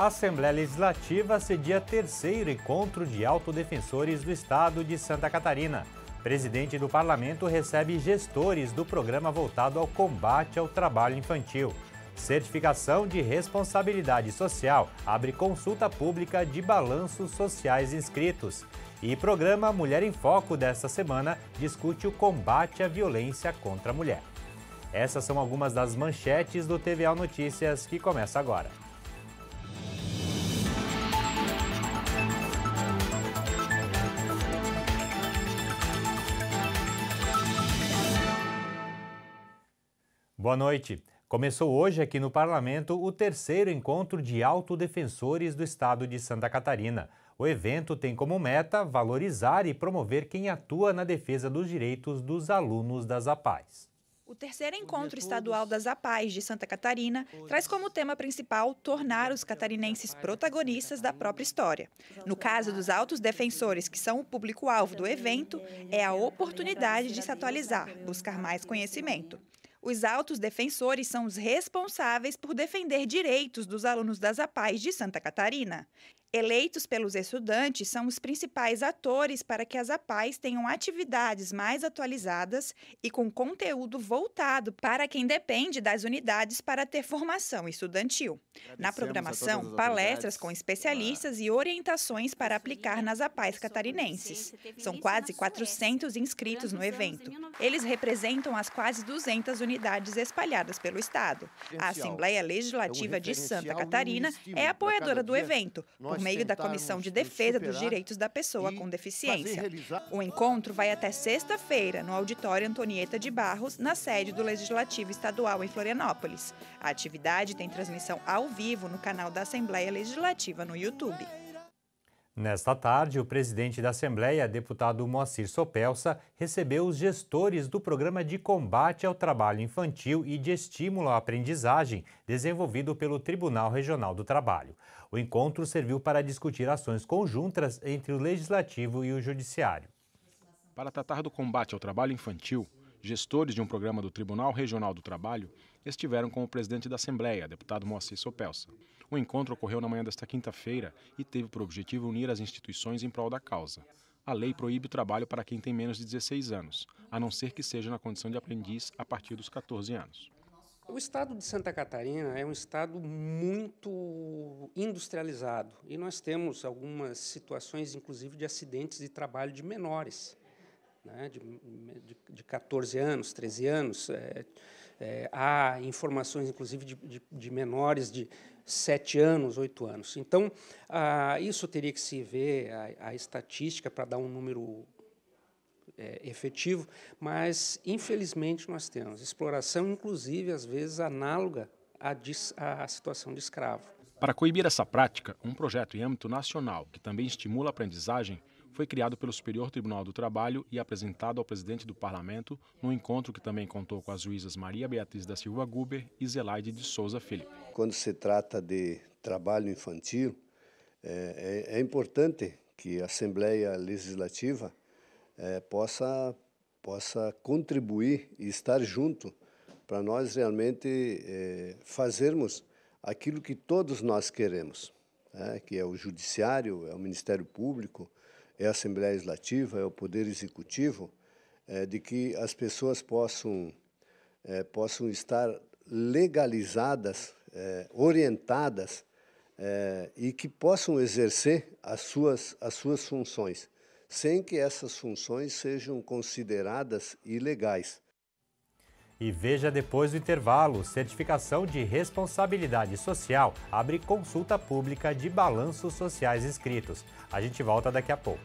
A Assembleia Legislativa cedia terceiro encontro de autodefensores do Estado de Santa Catarina. Presidente do Parlamento recebe gestores do programa voltado ao combate ao trabalho infantil. Certificação de responsabilidade social abre consulta pública de balanços sociais inscritos. E programa Mulher em Foco desta semana discute o combate à violência contra a mulher. Essas são algumas das manchetes do TVA Notícias que começa agora. Boa noite. Começou hoje aqui no Parlamento o terceiro encontro de autodefensores do estado de Santa Catarina. O evento tem como meta valorizar e promover quem atua na defesa dos direitos dos alunos das APAES. O terceiro encontro estadual das APAES de Santa Catarina traz como tema principal tornar os catarinenses protagonistas da própria história. No caso dos altos defensores, que são o público-alvo do evento, é a oportunidade de se atualizar, buscar mais conhecimento. Os altos defensores são os responsáveis por defender direitos dos alunos das APAES de Santa Catarina. Eleitos pelos estudantes são os principais atores para que as APAES tenham atividades mais atualizadas e com conteúdo voltado para quem depende das unidades para ter formação estudantil. Na programação, palestras com especialistas e orientações para aplicar nas APAES catarinenses. São quase 400 inscritos no evento. Eles representam as quase 200 unidades espalhadas pelo Estado. A Assembleia é Legislativa de Santa Catarina é apoiadora do evento, por meio da Comissão de Defesa dos Direitos da Pessoa com Deficiência. Realizar... O encontro vai até sexta-feira no Auditório Antonieta de Barros, na sede do Legislativo Estadual em Florianópolis. A atividade tem transmissão ao vivo no canal da Assembleia Legislativa no YouTube. Nesta tarde, o presidente da Assembleia, deputado Moacir Sopelsa, recebeu os gestores do Programa de Combate ao Trabalho Infantil e de Estímulo à Aprendizagem, desenvolvido pelo Tribunal Regional do Trabalho. O encontro serviu para discutir ações conjuntas entre o Legislativo e o Judiciário. Para tratar do combate ao trabalho infantil, gestores de um programa do Tribunal Regional do Trabalho estiveram com o presidente da Assembleia, deputado Moacir Sopelsa. O encontro ocorreu na manhã desta quinta-feira e teve por objetivo unir as instituições em prol da causa. A lei proíbe o trabalho para quem tem menos de 16 anos, a não ser que seja na condição de aprendiz a partir dos 14 anos. O estado de Santa Catarina é um estado muito industrializado e nós temos algumas situações, inclusive, de acidentes de trabalho de menores né, de, de, de 14 anos, 13 anos. É, é, há informações, inclusive, de, de, de menores de 7 anos, 8 anos. Então, ah, isso teria que se ver a, a estatística para dar um número é, efetivo, mas, infelizmente, nós temos exploração, inclusive, às vezes, análoga à, à situação de escravo. Para coibir essa prática, um projeto em âmbito nacional que também estimula a aprendizagem foi criado pelo Superior Tribunal do Trabalho e apresentado ao presidente do parlamento num encontro que também contou com as juízas Maria Beatriz da Silva Guber e Zelaide de Souza Felipe. Quando se trata de trabalho infantil, é, é, é importante que a Assembleia Legislativa é, possa, possa contribuir e estar junto para nós realmente é, fazermos aquilo que todos nós queremos, né, que é o judiciário, é o Ministério Público, é a Assembleia Legislativa, é o Poder Executivo, é, de que as pessoas possam, é, possam estar legalizadas, é, orientadas é, e que possam exercer as suas, as suas funções, sem que essas funções sejam consideradas ilegais. E veja depois do intervalo, certificação de responsabilidade social abre consulta pública de balanços sociais escritos. A gente volta daqui a pouco.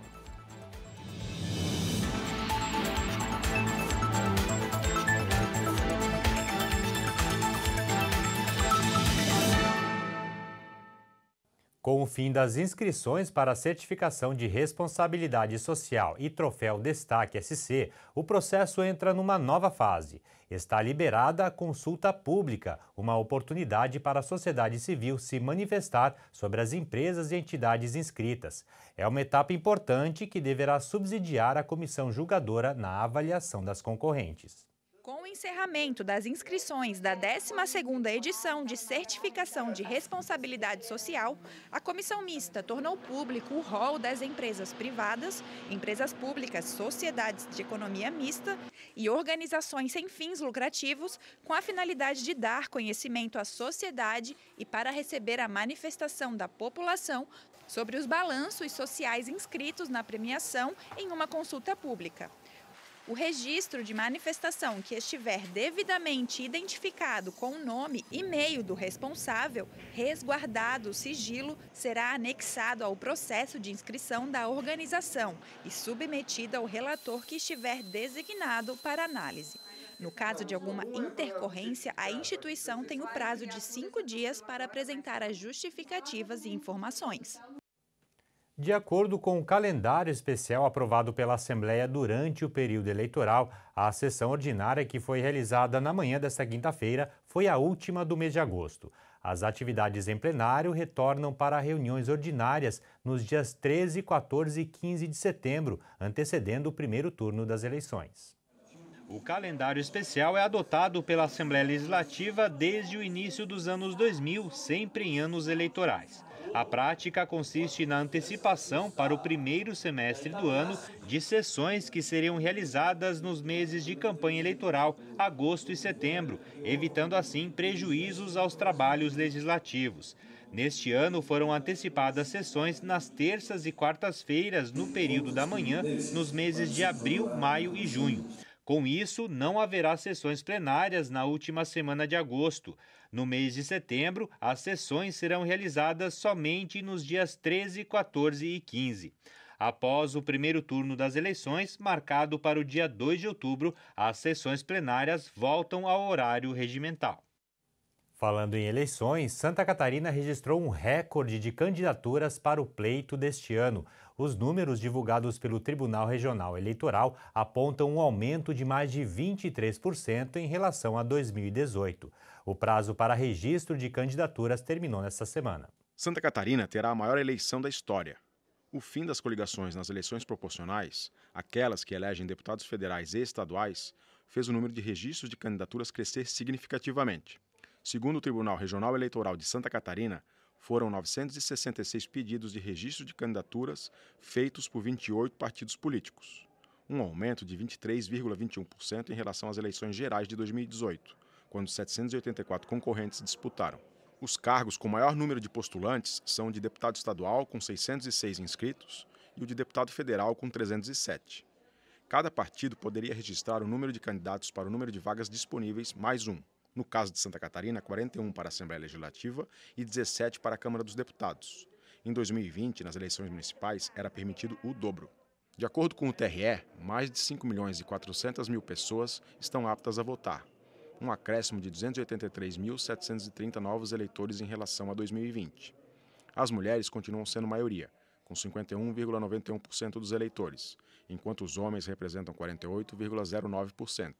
o fim das inscrições para a certificação de responsabilidade social e troféu Destaque SC, o processo entra numa nova fase. Está liberada a consulta pública, uma oportunidade para a sociedade civil se manifestar sobre as empresas e entidades inscritas. É uma etapa importante que deverá subsidiar a comissão julgadora na avaliação das concorrentes. Com o encerramento das inscrições da 12ª edição de Certificação de Responsabilidade Social, a comissão mista tornou público o rol das empresas privadas, empresas públicas, sociedades de economia mista e organizações sem fins lucrativos, com a finalidade de dar conhecimento à sociedade e para receber a manifestação da população sobre os balanços sociais inscritos na premiação em uma consulta pública. O registro de manifestação que estiver devidamente identificado com o nome e meio do responsável, resguardado o sigilo, será anexado ao processo de inscrição da organização e submetido ao relator que estiver designado para análise. No caso de alguma intercorrência, a instituição tem o prazo de cinco dias para apresentar as justificativas e informações. De acordo com o calendário especial aprovado pela Assembleia durante o período eleitoral, a sessão ordinária que foi realizada na manhã desta quinta-feira foi a última do mês de agosto. As atividades em plenário retornam para reuniões ordinárias nos dias 13, 14 e 15 de setembro, antecedendo o primeiro turno das eleições. O calendário especial é adotado pela Assembleia Legislativa desde o início dos anos 2000, sempre em anos eleitorais. A prática consiste na antecipação para o primeiro semestre do ano de sessões que seriam realizadas nos meses de campanha eleitoral, agosto e setembro, evitando assim prejuízos aos trabalhos legislativos. Neste ano foram antecipadas sessões nas terças e quartas-feiras no período da manhã, nos meses de abril, maio e junho. Com isso, não haverá sessões plenárias na última semana de agosto. No mês de setembro, as sessões serão realizadas somente nos dias 13, 14 e 15. Após o primeiro turno das eleições, marcado para o dia 2 de outubro, as sessões plenárias voltam ao horário regimental. Falando em eleições, Santa Catarina registrou um recorde de candidaturas para o pleito deste ano. Os números divulgados pelo Tribunal Regional Eleitoral apontam um aumento de mais de 23% em relação a 2018. O prazo para registro de candidaturas terminou nesta semana. Santa Catarina terá a maior eleição da história. O fim das coligações nas eleições proporcionais, aquelas que elegem deputados federais e estaduais, fez o número de registros de candidaturas crescer significativamente. Segundo o Tribunal Regional Eleitoral de Santa Catarina, foram 966 pedidos de registro de candidaturas feitos por 28 partidos políticos, um aumento de 23,21% em relação às eleições gerais de 2018, quando 784 concorrentes disputaram. Os cargos com maior número de postulantes são o de deputado estadual, com 606 inscritos, e o de deputado federal, com 307. Cada partido poderia registrar o número de candidatos para o número de vagas disponíveis, mais um. No caso de Santa Catarina, 41 para a Assembleia Legislativa e 17 para a Câmara dos Deputados. Em 2020, nas eleições municipais, era permitido o dobro. De acordo com o TRE, mais de 5 milhões e 400 mil pessoas estão aptas a votar, um acréscimo de 283.730 novos eleitores em relação a 2020. As mulheres continuam sendo maioria, com 51,91% dos eleitores, enquanto os homens representam 48,09%.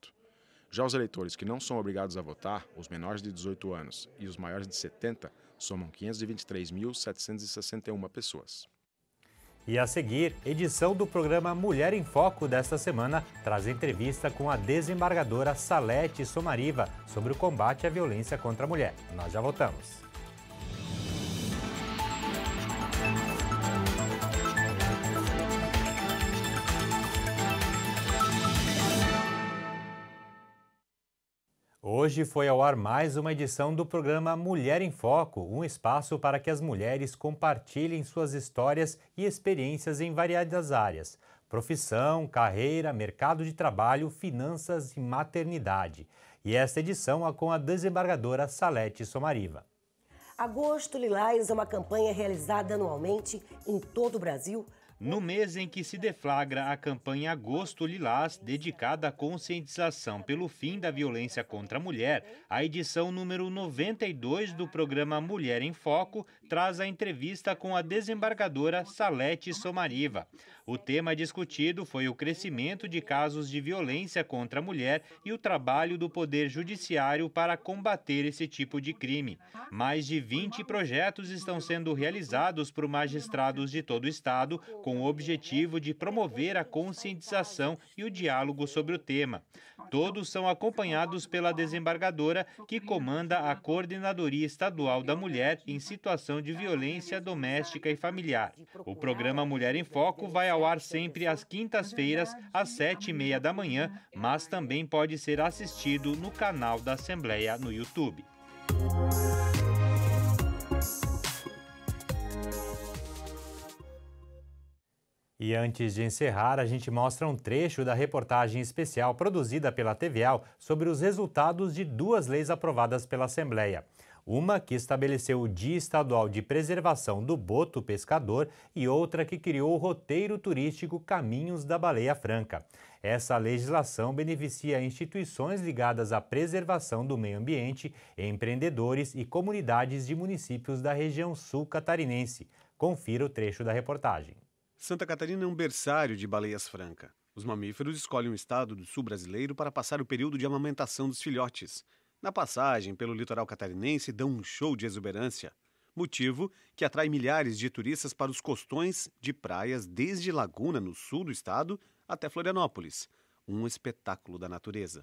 Já os eleitores que não são obrigados a votar, os menores de 18 anos e os maiores de 70, somam 523.761 pessoas. E a seguir, edição do programa Mulher em Foco desta semana traz entrevista com a desembargadora Salete Somariva sobre o combate à violência contra a mulher. Nós já voltamos. Hoje foi ao ar mais uma edição do programa Mulher em Foco, um espaço para que as mulheres compartilhem suas histórias e experiências em variadas áreas: profissão, carreira, mercado de trabalho, finanças e maternidade. E esta edição é com a desembargadora Salete Somariva. Agosto Lilás é uma campanha realizada anualmente em todo o Brasil no mês em que se deflagra a campanha Agosto Lilás, dedicada à conscientização pelo fim da violência contra a mulher, a edição número 92 do programa Mulher em Foco traz a entrevista com a desembargadora Salete Somariva. O tema discutido foi o crescimento de casos de violência contra a mulher e o trabalho do Poder Judiciário para combater esse tipo de crime. Mais de 20 projetos estão sendo realizados por magistrados de todo o estado com o objetivo de promover a conscientização e o diálogo sobre o tema. Todos são acompanhados pela desembargadora, que comanda a Coordenadoria Estadual da Mulher em Situação de Violência Doméstica e Familiar. O programa Mulher em Foco vai ao ar sempre às quintas-feiras, às sete e meia da manhã, mas também pode ser assistido no canal da Assembleia no YouTube. E antes de encerrar, a gente mostra um trecho da reportagem especial produzida pela TVAL sobre os resultados de duas leis aprovadas pela Assembleia. Uma que estabeleceu o Dia Estadual de Preservação do Boto Pescador e outra que criou o roteiro turístico Caminhos da Baleia Franca. Essa legislação beneficia instituições ligadas à preservação do meio ambiente, empreendedores e comunidades de municípios da região sul catarinense. Confira o trecho da reportagem. Santa Catarina é um berçário de baleias franca. Os mamíferos escolhem um estado do sul brasileiro para passar o período de amamentação dos filhotes. Na passagem pelo litoral catarinense, dão um show de exuberância, motivo que atrai milhares de turistas para os costões de praias desde Laguna, no sul do estado, até Florianópolis. Um espetáculo da natureza.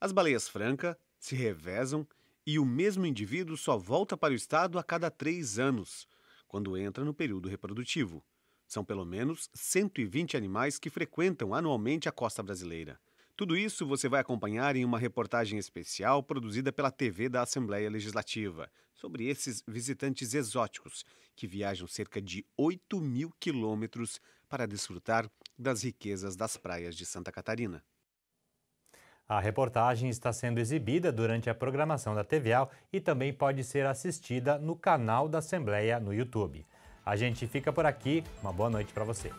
As baleias franca se revezam e o mesmo indivíduo só volta para o estado a cada três anos, quando entra no período reprodutivo. São pelo menos 120 animais que frequentam anualmente a costa brasileira. Tudo isso você vai acompanhar em uma reportagem especial produzida pela TV da Assembleia Legislativa sobre esses visitantes exóticos que viajam cerca de 8 mil quilômetros para desfrutar das riquezas das praias de Santa Catarina. A reportagem está sendo exibida durante a programação da TVAL e também pode ser assistida no canal da Assembleia no YouTube. A gente fica por aqui, uma boa noite para você.